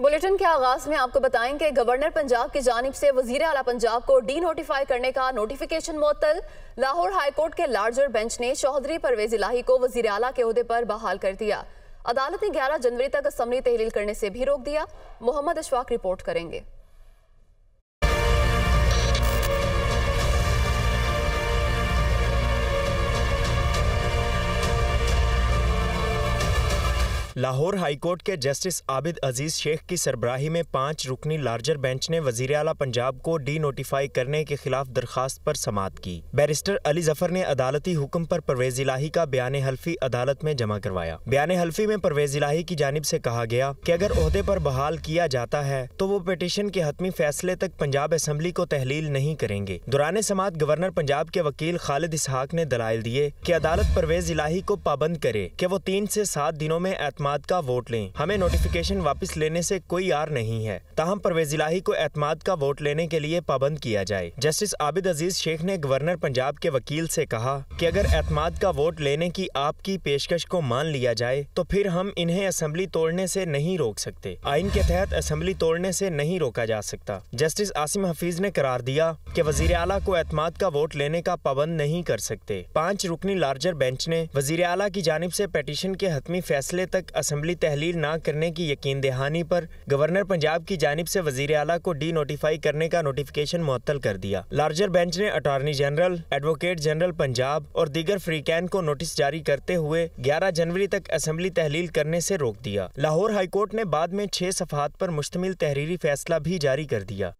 bulletin के आगाज में आपको बताएं कि गवर्नर पंजाब की जानब से वजीर अला पंजाब को डी नोटिफाई करने का नोटिफिकेशन मअतल लाहौर हाईकोर्ट के लार्जर बेंच ने चौधरी परवेज इलाही को वजीर अला के अहदे पर बहाल कर दिया अदालत ने 11 जनवरी तक असम्बली तहलील करने से भी रोक दिया मोहम्मद अशफाक रिपोर्ट करेंगे लाहौर हाईकोर्ट के जस्टिस आबिद अजीज शेख की सरबराही में पांच रुकनी लार्जर बेंच ने वजीर अला पंजाब को डी नोटिफाई करने के खिलाफ दरखास्त पर समात की बैरिस्टर अली जफर ने अदालती हुक्म पर परवेज इलाही का बयान हल्फी अदालत में जमा करवाया बयान हल्फी में परवेज इलाही की जानब ऐसी कहा गया की अगर अहदे पर बहाल किया जाता है तो वो पटिशन के हतमी फैसले तक पंजाब असम्बली को तहलील नहीं करेंगे दुरान समात गवर्नर पंजाब के वकील खालिद इसहाक ने दलाल दिए की अदालत परवेज इलाही को पाबंद करे की वो तीन ऐसी सात दिनों में एतम एतमाद का वोट लें हमें नोटिफिकेशन वापस लेने से कोई आर नहीं है ताहम परवेज इलाही को एतमाद का वोट लेने के लिए पाबंद किया जाए जस्टिस आबिद अजीज शेख ने गवर्नर पंजाब के वकील से कहा कि अगर एतमाद का वोट लेने की आपकी पेशकश को मान लिया जाए तो फिर हम इन्हें असम्बली तोड़ने से नहीं रोक सकते आइन के तहत असम्बली तोड़ने से नहीं रोका जा सकता जस्टिस आसिम हफीज ने करार दिया कि वजीर अला को एतमाद का वोट लेने का पाबंद नहीं कर सकते पाँच रुकनी लार्जर बेंच ने वजीर अला की जानब ऐसी पटिशन के हतमी फैसले तक असम्बली तहलील न करने की यकीन दहानी पर गवर्नर पंजाब की जानब से वजीर अला को डी नोटिफाई करने का नोटिफिकेशन मुअत्तल कर दिया लार्जर बेंच ने attorney general advocate general Punjab और दीगर फ्रीकैन को नोटिस जारी करते हुए ग्यारह जनवरी तक असम्बली तहलील करने ऐसी रोक दिया लाहौर हाईकोर्ट ने बाद में छह सफहत आरोप मुश्तमिल तहरीरी फैसला भी जारी कर दिया